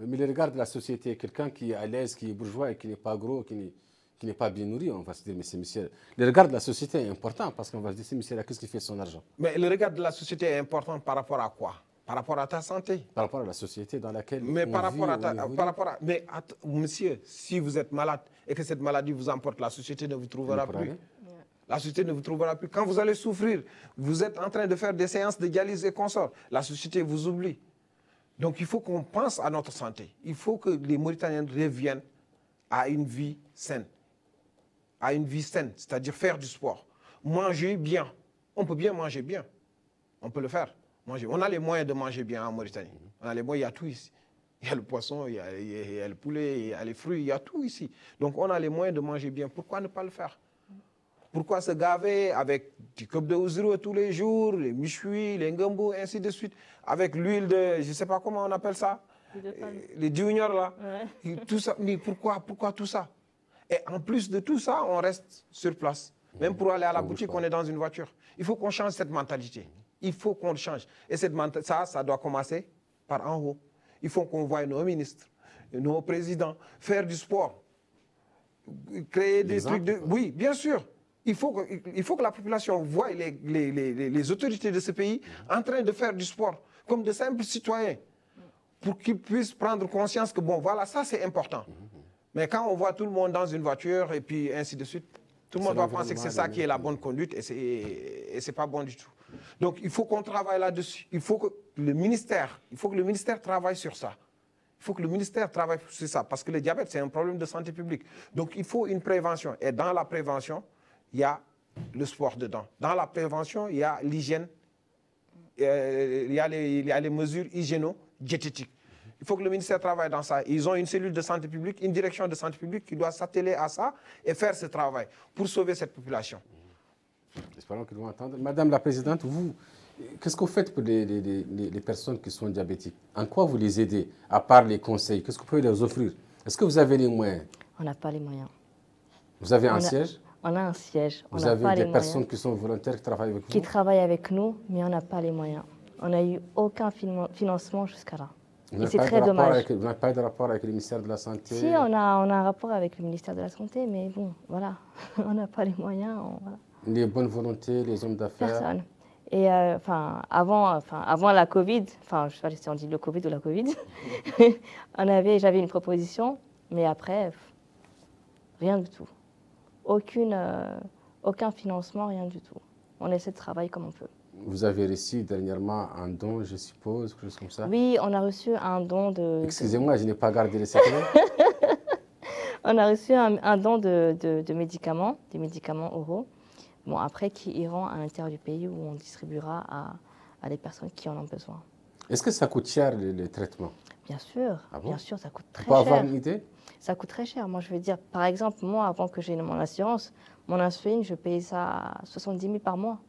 Mais les regarde la société, quelqu'un qui est à l'aise, qui est bourgeois et qui n'est pas gros, qui n'est qui n'est pas bien nourri, on va se dire, mais c'est monsieur. Le regard de la société est important parce qu'on va se dire, c'est monsieur, qu'est-ce qu'il fait son argent Mais le regard de la société est important par rapport à quoi Par rapport à ta santé Par rapport à la société dans laquelle. Mais par, rapport à par rapport à. Mais monsieur, si vous êtes malade et que cette maladie vous emporte, la société ne vous trouvera plus. La société ne vous trouvera plus. Quand vous allez souffrir, vous êtes en train de faire des séances de dialyse et consorts. La société vous oublie. Donc il faut qu'on pense à notre santé. Il faut que les Mauritaniens reviennent à une vie saine à une vie saine, c'est-à-dire faire du sport, manger bien. On peut bien manger bien. On peut le faire. Manger. On a les moyens de manger bien en Mauritanie. Mhm. On a les moyens, il y a tout ici. Il y a le poisson, il y a, le poulet, il y a les fruits, il y a tout ici. Donc on a les moyens de manger bien. Pourquoi ne pas le faire pourquoi se gaver avec du cube de ouzuru tous les jours, les michouis, les ngambou, ainsi de suite, avec l'huile de, je ne sais pas comment on appelle ça, les juniors là, tout ça. Mais pourquoi, pourquoi tout ça et en plus de tout ça, on reste sur place. Même pour aller à la boutique, on est dans une voiture. Il faut qu'on change cette mentalité. Il faut qu'on change. Et cette ça, ça doit commencer par en haut. Il faut qu'on voie nos ministres, nos présidents faire du sport, créer des trucs de... Oui, bien sûr. Il faut, que, faut que la population voie les, les, les, les autorités de ce pays en train de faire du sport, comme de simples citoyens, pour qu'ils puissent prendre conscience que, bon, voilà, ça c'est important. Mais quand on voit tout le monde dans une voiture et puis ainsi de suite, tout le monde va penser que c'est ça qui est la bonne conduite et ce n'est pas bon du tout. Donc il faut qu'on travaille là-dessus. Il faut que le ministère, il faut que le ministère travaille sur ça. Il faut que le ministère travaille sur ça parce que le diabète c'est un problème de santé publique. Donc il faut une prévention et dans la prévention, il y a le sport dedans. Dans la prévention, il y a l'hygiène, euh, il, il y a les mesures hygiéno-diététiques. Il faut que le ministère travaille dans ça. Ils ont une cellule de santé publique, une direction de santé publique qui doit s'atteler à ça et faire ce travail pour sauver cette population. Espérons qu'ils vont entendre, Madame la Présidente, vous, qu'est-ce que vous faites pour les, personnes qui sont diabétiques En quoi vous les aidez, à part les conseils Qu'est-ce que vous pouvez leur offrir Est-ce que vous avez les moyens On n'a pas les moyens. Vous avez un siège On a un siège. Vous avez des personnes qui sont volontaires, qui travaillent avec vous Qui travaillent avec nous, mais on n'a pas les moyens. On n'a eu aucun financement jusqu'à là et c'est très dommage. Avec, vous pas eu de rapport avec le ministère de la Santé Si, on a, on a un rapport avec le ministère de la Santé, mais bon, voilà, *laughs* on n'a pas les moyens. Les bonnes volontés, les hommes d'affaires Personne. Et euh, enfin, avant, enfin, avant la Covid, enfin, je sais pas si on dit le Covid ou la Covid, *laughs* on avait, j'avais une proposition, mais après, rien du tout. Aucune, euh, aucun financement, rien du tout. On essaie de travailler comme on peut. Vous avez reçu dernièrement un don, je suppose, quelque chose comme ça Oui, on a reçu un don de... Excusez-moi, je n'ai pas gardé le secret. *laughs* on a reçu un, don de, médicaments, des médicaments oraux. Bon, après, qui iront à l'intérieur du pays où on distribuera à, à des personnes qui en ont besoin. Est-ce que ça coûte cher, les, traitements Bien sûr, ah bien sûr, ça coûte très cher. Pas avoir une idée Ça coûte très cher. Moi, je veux dire, par exemple, moi, avant que j'ai mon assurance, mon insuline, je payais ça 70 000 par mois.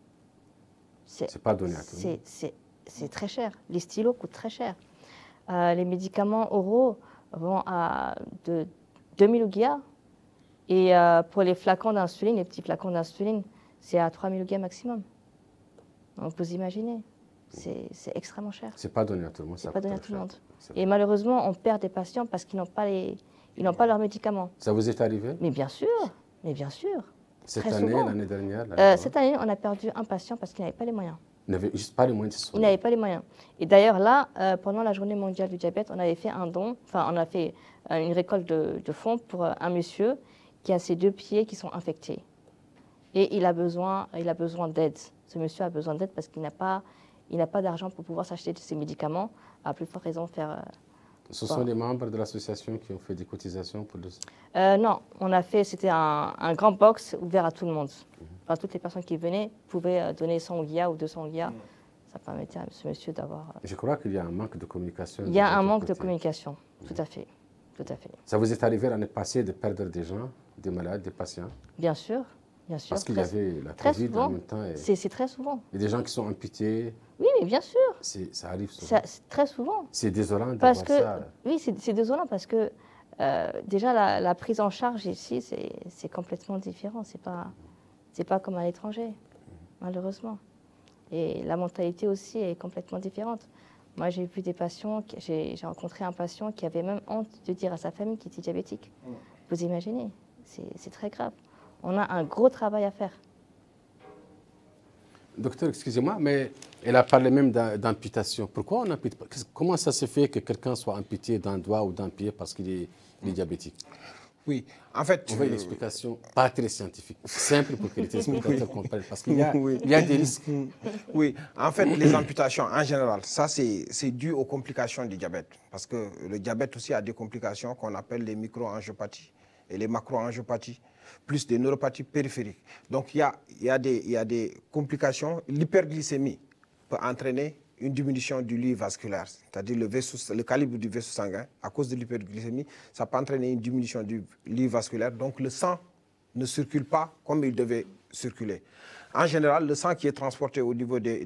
C'est pas donné à tout le monde. C'est très cher. Les stylos coûtent très cher. Euh, les médicaments oraux vont à de 2000 ouguias. Et euh, pour les flacons d'insuline, les petits flacons d'insuline, c'est à 3000 ouguias maximum. On vous imaginez, c'est extrêmement cher. C'est pas donné à tout le monde. C'est pas donné Et malheureusement, on perd des patients parce qu'ils n'ont pas n'ont pas leurs médicaments. Ça vous est arrivé Mais bien sûr, mais bien sûr. Cette année, l'année dernière euh, Cette année, on a perdu un patient parce qu'il n'avait pas les moyens. Il n'avait juste pas les moyens de se soigner. Il n'avait pas les moyens. Et d'ailleurs, là, euh, pendant la journée mondiale du diabète, on avait fait un don, enfin, on a fait euh, une récolte de, fonds pour un monsieur qui a ses deux pieds qui sont infectés. Et il a besoin, il a besoin d'aide. Ce monsieur a besoin d'aide parce qu'il n'a pas, il n'a pas d'argent pour pouvoir s'acheter ses médicaments. À plus forte raison, faire ce sont les membres de l'association qui ont fait des cotisations pour le... Euh, non, on a fait, c'était un, grand box ouvert à tout le monde. Mhm. toutes les personnes qui venaient pouvaient euh, donner 100 ou 200 ou Mmh. Ça permettait à ce monsieur d'avoir... Euh, Je crois qu'il y a un manque de communication. Il y a un manque de communication, mhm. tout à fait. Tout à fait. Ça vous est arrivé l'année passée de perdre des gens, des malades, des patients Bien sûr, bien sûr. Parce qu'il y avait la COVID en même temps. C'est très souvent. Il y a des gens qui sont amputés, oui, mais bien sûr. Ça arrive souvent. très souvent. C'est désolant de parce voir que, ça. Oui, c'est désolant parce que euh, déjà la, prise en charge ici, c'est complètement différent. C'est pas, c'est pas comme à l'étranger, malheureusement. Et la mentalité aussi est complètement différente. Moi, j'ai vu des patients, j'ai rencontré un patient qui avait même honte de dire à sa famille qu'il était diabétique. Vous imaginez, c'est très grave. On a un gros travail à faire. Docteur, excusez-moi, mais elle a parlé même d'amputation. Pourquoi on ampute Comment ça se fait que quelqu'un soit amputé d'un doigt ou d'un pied parce qu'il est, diabétique Oui, en fait... On veut une explication pas très scientifique, simple pour que les téléspectateurs comprennent, parce qu'il y, y, a des risques. Oui, en fait, les amputations, en général, ça c'est dû aux complications du diabète, parce que le diabète aussi a des complications qu'on appelle les micro et les macro plus des neuropathies périphériques. Donc, il y a, il y a, des, il y a des complications, l'hyperglycémie, peut entraîner une diminution du lit vasculaire, c'est-à-dire le, le, calibre du vaisseau sanguin, à cause de l'hyperglycémie, ça peut entraîner une diminution du lit vasculaire. Donc le sang ne circule pas comme il devait circuler. En général, le sang qui est transporté au niveau des,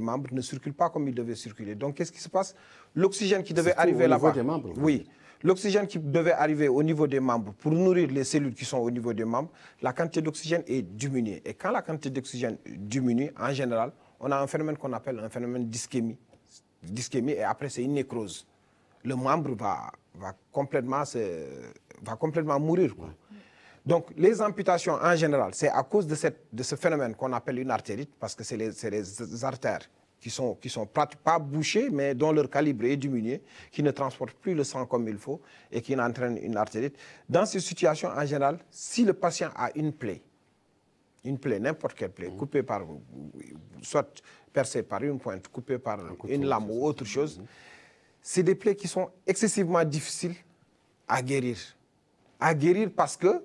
membres ne circule pas comme il devait circuler. Donc qu'est-ce qui se passe L'oxygène qui devait arriver là-bas. Oui. L'oxygène qui devait arriver au niveau des membres pour nourrir les cellules qui sont au niveau des membres, la quantité d'oxygène est diminuée. Et quand la quantité d'oxygène diminue, en général, on a un phénomène qu'on appelle un phénomène d'ischémie. D'ischémie, et après, c'est une nécrose. Le membre va, va, complètement, se, va complètement mourir. Donc, les amputations en général, c'est à cause de, cette, de ce phénomène qu'on appelle une artérite, parce que c'est les, les, artères qui sont, qui sont pas bouchées, mais dont leur calibre est diminué, qui ne transportent plus le sang comme il faut et qui entraînent une artérite. Dans ces situations, en général, si le patient a une plaie, une plaie, n'importe quelle plaie, mmh. coupée par, soit percée par une pointe, coupée par une lame ou autre mmh. chose, c'est des plaies qui sont excessivement difficiles à guérir. À guérir parce que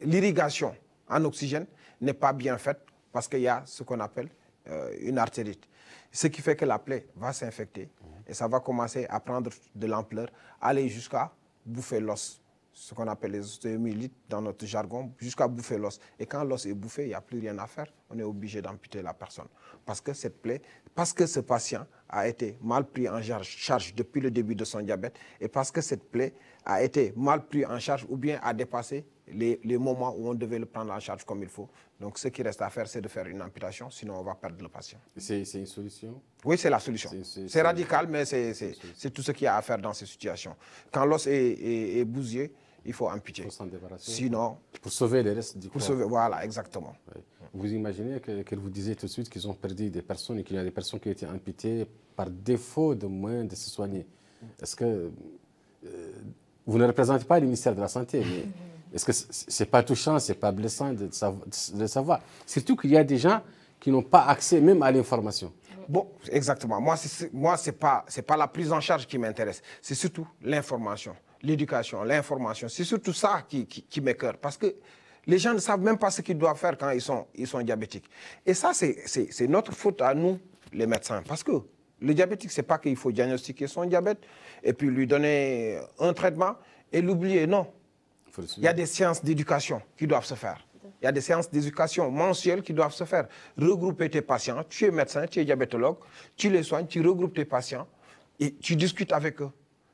l'irrigation en oxygène n'est pas bien faite parce qu'il y a ce qu'on appelle euh, une artérite. Ce qui fait que la plaie va s'infecter mmh. et ça va commencer à prendre de l'ampleur, aller jusqu'à bouffer l'os ce qu'on appelle les ostéomyélites dans notre jargon, jusqu'à bouffer l'os. Et quand l'os est bouffé, il n'y a plus rien à faire, on est obligé d'amputer la personne. Parce que cette plaie, parce que ce patient a été mal pris en charge depuis le début de son diabète, et parce que cette plaie a été mal pris en charge ou bien a dépassé les, les moments où on devait le prendre en charge comme il faut. Donc ce qui reste à faire, c'est de faire une amputation, sinon on va perdre le patient. C'est une solution Oui, c'est la solution. C'est radical, mais c'est tout ce qu'il y a à faire dans ces situations. Quand l'os est, est, est bousillé, il faut amputer. Pour Sinon. Pour sauver les restes du corps. voilà, exactement. Vous imaginez qu'elle que vous disait tout de suite qu'ils ont perdu des personnes et qu'il y a des personnes qui ont été amputées par défaut de moyens de se soigner. Est-ce que. Euh, vous ne représentez pas le ministère de la Santé, mais *laughs* est-ce que ce n'est pas touchant, ce n'est pas blessant de, le savoir Surtout qu'il y a des gens qui n'ont pas accès même à l'information. Bon, exactement. Moi, ce n'est pas, pas la prise en charge qui m'intéresse, c'est surtout l'information l'éducation, l'information. C'est surtout ça qui, qui, m'écœure. Parce que les gens ne savent même pas ce qu'ils doivent faire quand ils sont, ils sont diabétiques. Et ça, c'est notre faute à nous, les médecins. Parce que le diabétique, c'est pas qu'il faut diagnostiquer son diabète et puis lui donner un traitement et l'oublier. Non. Il y a des séances d'éducation qui doivent se faire. Il y a des séances d'éducation mensuelles qui doivent se faire. Regrouper tes patients. Tu es médecin, tu es diabétologue, tu les soignes, tu regroupes tes patients et tu discutes avec eux.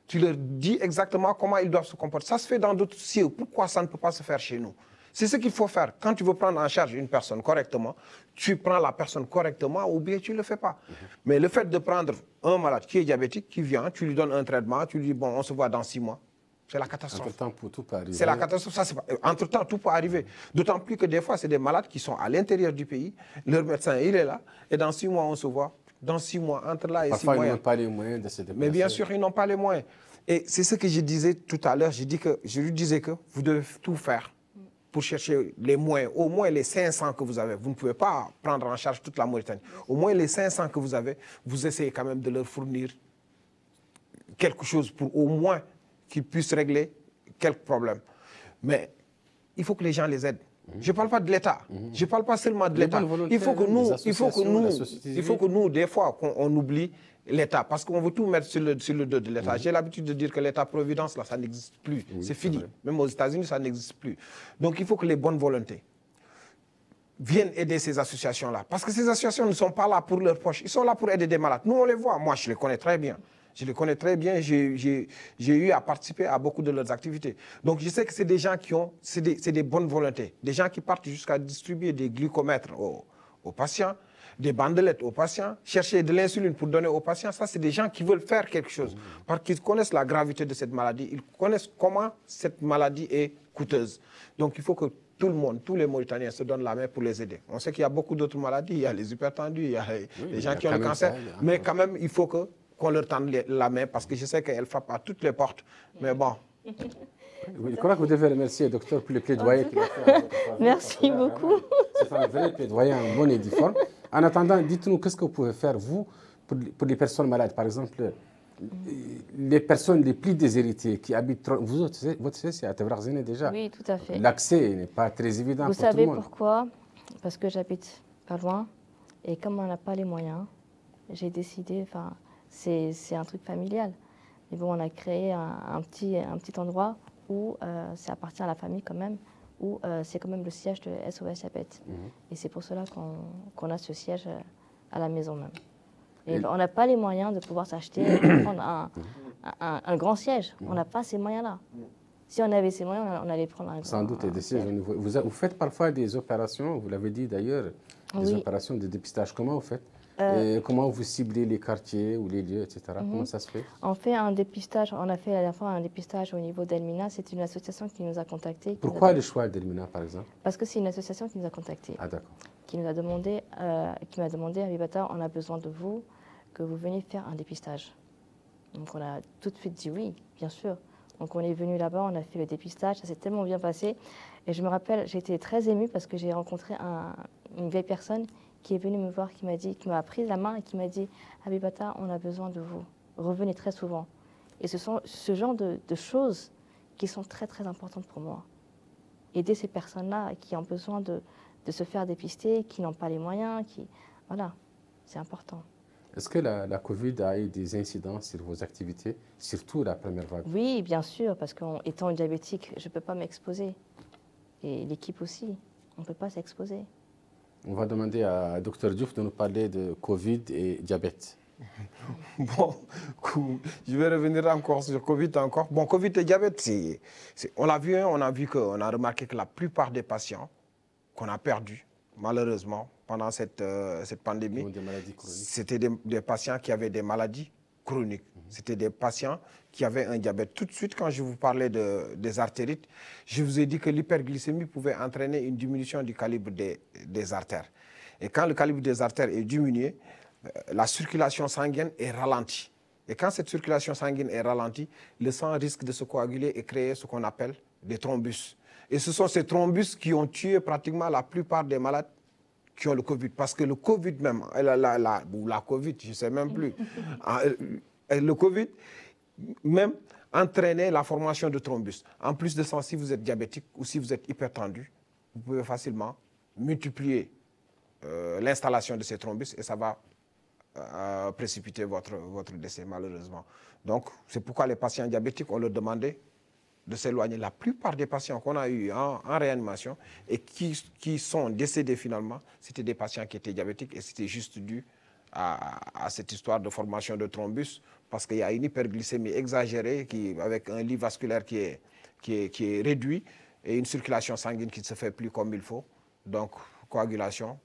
Tu leur dis exactement comment ils doivent se comporter. Ça se fait dans d'autres cieux. Pourquoi ça ne peut pas se faire chez nous C'est ce qu'il faut faire. Quand tu veux prendre en charge une personne correctement, tu prends la personne correctement ou bien tu ne le fais pas. Mhm. Mais le fait de prendre un malade qui est diabétique, qui vient, tu lui donnes un traitement, tu lui dis, bon, on se voit dans six mois. C'est la catastrophe. Entre-temps, tout peut arriver. C'est la catastrophe. Euh, entre-temps, tout peut arriver. D'autant plus que des fois, c'est des malades qui sont à l'intérieur du pays. Leur médecin, il est là. Et dans six mois, on se voit dans six mois, entre là et six mois. Mais bien sûr, ils n'ont pas les moyens. Et c'est ce que je disais tout à l'heure. Je, que, je lui disais que vous devez tout faire pour chercher les moyens, au moins les 500 que vous avez. Vous ne pouvez pas prendre en charge toute la Mauritanie. Au moins les 500 que vous avez, vous essayez quand même de leur fournir quelque chose pour au moins qu'ils puissent régler quelques problèmes. Mais il faut que les gens les aident. Je ne parle pas de l'État. Mhm. Je ne parle pas seulement de l'État. Il faut que nous, il faut que nous, il faut que nous, des fois, qu'on oublie l'État, parce qu'on veut tout mettre sur le, dos de l'État. Mhm. J'ai l'habitude de dire que l'État-providence, là, ça n'existe plus. c'est fini. Même aux États-Unis, ça n'existe plus. Donc, il faut que les bonnes volontés viennent aider ces associations-là. Parce que ces associations ne sont pas là pour leurs proches. Ils sont là pour aider des malades. Nous, on les voit. Moi, je les connais très bien. Je les connais très bien. J'ai eu à participer à beaucoup de leurs activités. Donc, je sais que c'est des gens qui ont, c'est des, des, bonnes volontés. Des gens qui partent jusqu'à distribuer des glucomètres aux, aux, patients, des bandelettes aux patients, chercher de l'insuline pour donner aux patients. Ça, c'est des gens qui veulent faire quelque chose. Parce qu'ils connaissent la gravité de cette maladie. Ils connaissent comment cette maladie est coûteuse. Donc, il faut que tout le monde, tous les Mauritaniens se donnent la main pour les aider. On sait qu'il y a beaucoup d'autres maladies, il y a les hypertendus, il y a les gens qui ont le cancer, mais quand même, il faut que qu'on leur tende la main parce que je sais qu'elle frappe à toutes les portes. Mais bon. je crois que vous devez remercier le docteur pour le plaidoyer *laughs* Merci beaucoup. C'est un vrai plaidoyer, un bon édiforme. En attendant, dites-nous, qu'est-ce que vous pouvez faire, vous, pour, les personnes malades Par exemple, euh, les personnes les plus déshéritées qui habitent. Vous autres, savez, c'est à Tevrazine déjà. Oui, tout à fait. L'accès n'est pas très évident vous pour tout le monde. Vous savez pourquoi Parce que j'habite pas loin et comme on n'a pas les moyens, j'ai décidé, enfin, c'est un truc familial. Mais bon, on a créé un, petit, un petit endroit où euh, ça appartient à la famille quand même, où euh, c'est quand même le siège de SOS APET. Mhm. Et c'est pour cela qu'on a ce siège euh, à la maison même. Et, on n'a pas les moyens de pouvoir s'acheter *coughs* mhm. un, un, un, grand siège. Mhm. On n'a pas ces moyens-là. Si on avait ces moyens, on allait prendre un Sans doute, des sièges. Vous, vous, faites parfois des opérations, vous l'avez dit d'ailleurs, des opérations de dépistage. Comment vous faites euh, comment vous ciblez les quartiers ou les lieux, etc. Comment mhm. ça se fait On fait un dépistage, on a fait à la fois un dépistage au niveau d'Elmina. C'est une association qui nous a contactés. Pourquoi le choix d'Elmina, par exemple Parce que c'est une association qui nous a contactés. Ah, d'accord. Qui nous a demandé, euh, qui m'a demandé, on a besoin de vous, que vous veniez faire un dépistage. Donc on a tout de suite dit oui, bien sûr. Donc on est venu là-bas, on a fait le dépistage, ça s'est tellement bien passé. Et je me rappelle, j'ai été très émue parce que j'ai rencontré une vieille personne qui est venu me voir, qui m'a dit, qui m'a pris la main et qui m'a dit, Abibata, on a besoin de vous. Revenez très souvent. Et ce sont ce genre de, choses qui sont très très importantes pour moi. Aider ces personnes-là qui ont besoin de, de se faire dépister, qui n'ont pas les moyens, qui voilà, c'est important. Est-ce que la, Covid a eu des incidences sur vos activités, surtout la première vague Oui, bien sûr, parce qu'étant diabétique, je ne peux pas m'exposer. Et l'équipe aussi, on ne peut pas s'exposer. On va demander à Dr Diouf de nous parler de Covid et diabète. *laughs* Bon, je vais revenir encore sur Covid encore. Bon, Covid et diabète, on l'a vu, hein, on a vu qu'on a remarqué que la plupart des patients qu'on a perdus, malheureusement, pendant cette, euh, cette pandémie, c'était des patients qui avaient des maladies chroniques c'était des patients qui avaient un diabète. Tout de suite, quand je vous parlais des artérites, je vous ai dit que l'hyperglycémie pouvait entraîner une diminution du calibre des, artères. Et quand le calibre des artères est diminué, euh, la circulation sanguine est ralentie. Et quand cette circulation sanguine est ralentie, le sang risque de se coaguler et créer ce qu'on appelle des thrombus. Et ce sont ces thrombus qui ont tué pratiquement la plupart des malades qui ont le Covid. Parce que le Covid même, euh, la, la, la, ou la Covid, je ne sais même plus, *laughs* euh, euh, le Covid même entraînait la formation de thrombus. En plus de ça, si vous êtes diabétique ou si vous êtes hypertendu, vous pouvez facilement multiplier euh, l'installation de ces thrombus et ça va euh, précipiter votre, votre décès, malheureusement. Donc, c'est pourquoi les patients diabétiques, on leur demandait de s'éloigner. La plupart des patients qu'on a eu en, réanimation et qui, qui sont décédés finalement, c'était des patients qui étaient diabétiques et c'était juste dû à, cette histoire de formation de thrombus parce qu'il y a une hyperglycémie exagérée qui, avec un lit vasculaire qui est, qui, est, qui est réduit et une circulation sanguine qui ne se fait plus comme il faut. Donc, coagulation,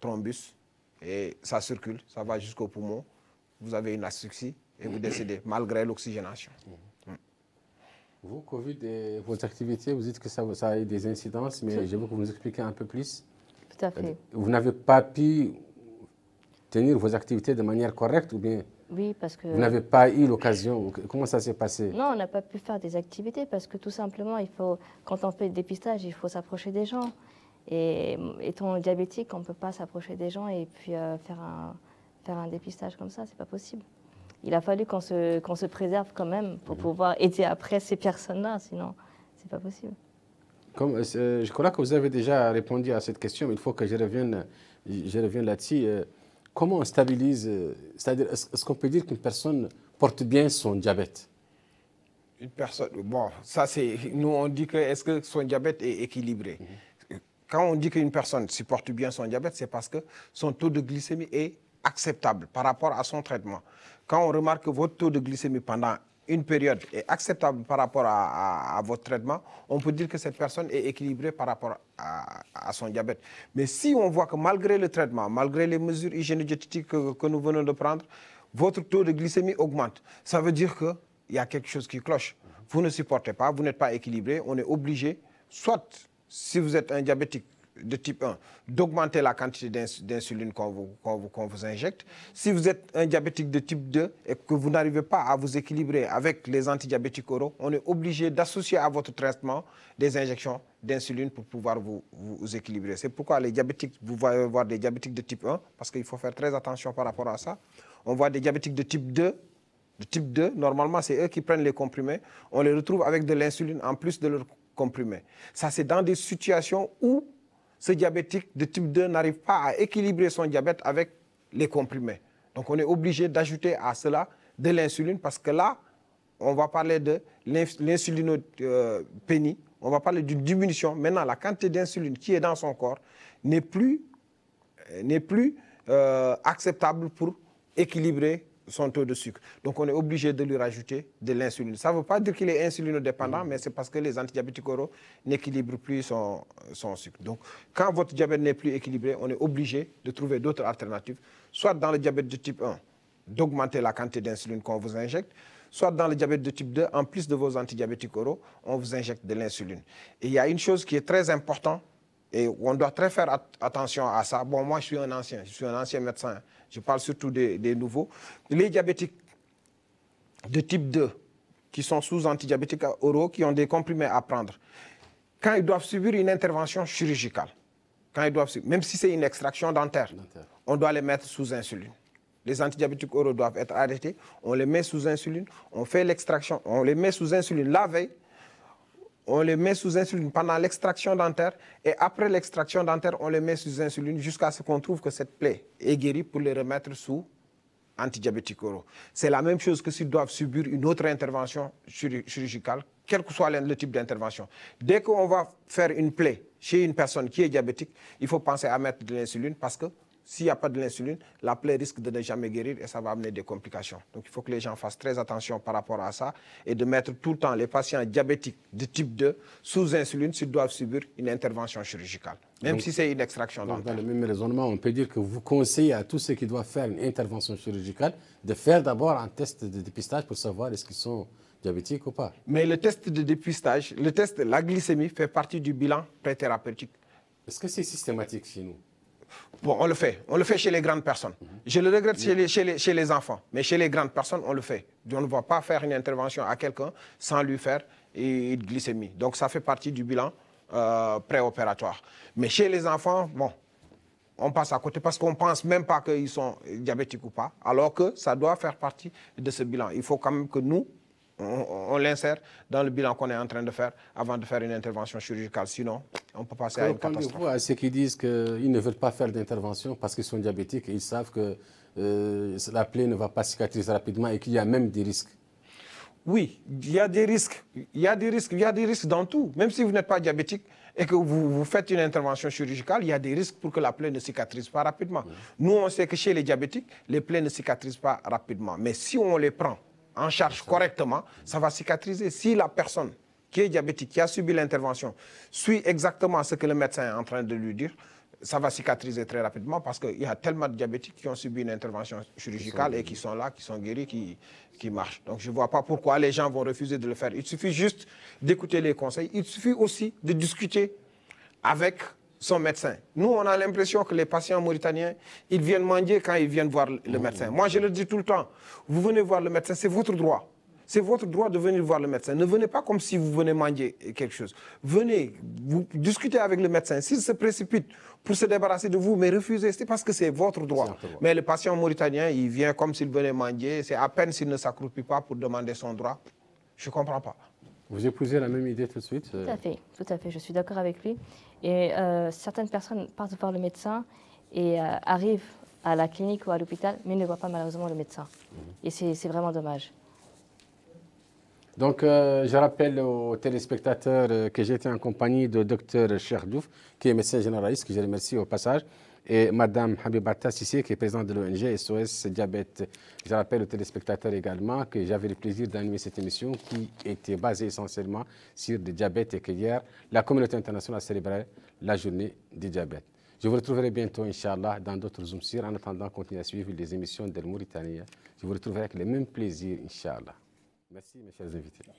thrombus, et ça circule, ça va jusqu'au poumon. Vous avez une asphyxie et vous décédez *clears throat* malgré l'oxygénation. Mm. Vous, Covid vos activités, vous dites que ça, ça a des incidences, mais je que vous nous expliquiez un peu plus. Tout à fait. Vous n'avez pas pu tenir vos activités de manière correcte ou bien oui, parce que... Vous n'avez pas eu l'occasion. Comment ça s'est passé Non, on n'a pas pu faire des activités parce que tout simplement, il faut, quand on fait le dépistage, il faut s'approcher des gens. Et mm, étant diabétique, on ne peut pas s'approcher des gens et puis euh, faire, un, faire un dépistage comme ça, c'est pas possible. Il a fallu qu'on se, qu'on se préserve quand même pour mhm. pouvoir aider après ces personnes-là, sinon c'est pas possible. Comme, euh, je crois que vous avez déjà répondu à cette question, mais il faut que je revienne, je revienne là-dessus. Euh, comment on stabilise euh, C'est-à-dire, est-ce qu'on peut dire qu'une personne porte bien son diabète Une personne, bon, ça c'est. Nous on dit que est-ce que son diabète est équilibré mm-hmm. Quand on dit qu'une personne supporte bien son diabète, c'est parce que son taux de glycémie est acceptable par rapport à son traitement. Quand on remarque que votre taux de glycémie pendant une période est acceptable par rapport à, votre traitement, on peut dire que cette personne est équilibrée par rapport à, son diabète. Mais si on voit que malgré le traitement, malgré les mesures hygiéno que, que, nous venons de prendre, votre taux de glycémie augmente, ça veut dire qu'il y a quelque chose qui cloche. Vous ne supportez pas, vous n'êtes pas équilibré, on est obligé, soit si vous êtes un diabétique, de type 1, d'augmenter la quantité d'insuline qu'on vous, vous, injecte. Si vous êtes un diabétique de type 2 et que vous n'arrivez pas à vous équilibrer avec les antidiabétiques oraux, on est obligé d'associer à votre traitement des injections d'insuline pour pouvoir vous, vous équilibrer. C'est pourquoi les diabétiques, vous allez voir des diabétiques de type 1, parce qu'il faut faire très attention par rapport à ça. On voit des diabétiques de type 2 de type 2, normalement, c'est eux qui prennent les comprimés. On les retrouve avec de l'insuline en plus de leurs comprimés. Ça, c'est dans des situations où ce diabétique de type 2 n'arrive pas à équilibrer son diabète avec les comprimés. Donc on est obligé d'ajouter à cela de l'insuline parce que là, on va parler de l'insulinopénie, on va parler d'une diminution. Maintenant, la quantité d'insuline qui est dans son corps n'est plus, plus euh, acceptable pour équilibrer son taux de sucre. Donc on est obligé de lui rajouter de l'insuline. Ça ne veut pas dire qu'il est insulinodépendant, dépendant mm. mais c'est parce que les antidiabétiques oraux n'équilibrent plus son, sucre. Donc quand votre diabète n'est plus équilibré, on est obligé de trouver d'autres alternatives, soit dans le diabète de type 1, d'augmenter la quantité d'insuline qu'on vous injecte, soit dans le diabète de type 2, en plus de vos antidiabétiques oraux, on vous injecte de l'insuline. Et il y a une chose qui est très importante, et on doit très faire attention à ça. Bon, moi je suis un ancien, je suis un ancien médecin. Hein je parle surtout des, nouveaux, les diabétiques de type 2 qui sont sous antidiabétiques oraux, qui ont des comprimés à prendre, quand ils doivent subir une intervention chirurgicale, quand ils doivent même si c'est une extraction dentaire, on doit les mettre sous insuline. Les antidiabétiques oraux doivent être arrêtés, on les met sous insuline, on fait l'extraction, on les met sous insuline la veille, on les met sous insuline pendant l'extraction dentaire et après l'extraction dentaire, on les met sous insuline jusqu'à ce qu'on trouve que cette plaie est guérie pour les remettre sous antidiabétique oraux. C'est la même chose que s'ils doivent subir une autre intervention chirurgicale, quel que soit le type d'intervention. Dès qu'on va faire une plaie chez une personne qui est diabétique, il faut penser à mettre de l'insuline parce que s'il n'y a pas de l'insuline, la plaie risque de ne jamais guérir et ça va amener des complications. Donc il faut que les gens fassent très attention par rapport à ça et de mettre tout le temps les patients diabétiques de type 2 sous insuline s'ils doivent subir une intervention chirurgicale, même si c'est une extraction dentaire. Dans le même raisonnement, on peut dire que vous conseillez à tous ceux qui doivent faire une intervention chirurgicale de faire d'abord un test de dépistage pour savoir est-ce qu'ils sont diabétiques ou pas. Mais le test de dépistage, le test de la glycémie fait partie du bilan pré-thérapeutique. Est-ce que c'est systématique chez nous on le fait. On le fait chez les grandes personnes. Je le regrette chez les, enfants, mais chez les grandes personnes, on le fait. On ne va pas faire une intervention à quelqu'un sans lui faire une glycémie. Donc, ça fait partie du bilan euh, préopératoire. Mais chez les enfants, bon, on passe à côté parce qu'on ne pense même pas qu'ils sont diabétiques ou pas, alors que ça doit faire partie de ce bilan. Il faut quand même que nous, on, l'insère dans le bilan qu'on est en train de faire avant de faire une intervention chirurgicale. Sinon, on peut passer à une catastrophe. Vous à ceux qui disent qu'ils ne veulent pas faire d'intervention parce qu'ils sont diabétiques et ils savent que euh, la plaie ne va pas cicatriser rapidement et qu'il y a même des risques Oui, il y a des risques. Il y a des risques. Il y des risques dans tout. Même si vous n'êtes pas diabétique, et que vous, faites une intervention chirurgicale, il y a des risques pour que la plaie ne cicatrise pas rapidement. Nous, on sait que chez les diabétiques, les plaies ne cicatrisent pas rapidement. Mais si on les prend en charge correctement, ça va cicatriser. Si la personne qui est diabétique, qui a subi l'intervention, suit exactement ce que le médecin est en train de lui dire, ça va cicatriser très rapidement parce qu'il y a tellement de diabétiques qui ont subi une intervention chirurgicale et qui sont là, qui sont guéris, qui, qui marchent. Donc je ne vois pas pourquoi les gens vont refuser de le faire. Il suffit juste d'écouter les conseils. Il suffit aussi de discuter avec son médecin. Nous, on a l'impression que les patients mauritaniens, ils viennent manger quand ils viennent voir le médecin. Moi, je le dis tout le temps, vous venez voir le médecin, c'est votre droit. C'est votre droit de venir voir le médecin. Ne venez pas comme si vous venez manger quelque chose. Venez, vous discutez avec le médecin. S'il se précipite pour se débarrasser de vous, mais refusez, c'est parce que c'est votre droit. Mais le patient mauritanien, il vient comme s'il venait manger. C'est à peine s'il ne s'accroupit pas pour demander son droit. Je ne comprends pas. Vous épousez la même idée tout de suite Tout à euh. fait, tout à fait. Je suis d'accord avec lui. Et euh, certaines personnes partent voir le médecin et euh, arrivent à la clinique ou à l'hôpital, mais ne voient pas malheureusement le médecin. Mhm. Et c'est vraiment dommage. Donc, je rappelle aux téléspectateurs que j'étais en compagnie de Dr Cherdouf, qui est médecin généraliste, que je remercie au passage et Madame Habibata Sissé, qui est présidente de l'ONG SOS Diabète. Je rappelle aux téléspectateurs également que j'avais le plaisir d'animer cette émission qui était basée essentiellement sur le diabète et que hier, la communauté internationale a la journée du diabète. Je vous retrouverai bientôt, Inch'Allah, dans d'autres Zoom En attendant, continuez à suivre les émissions d'El Mauritania. Je vous retrouverai avec le même plaisir, Inch'Allah. Merci, mes chers invités.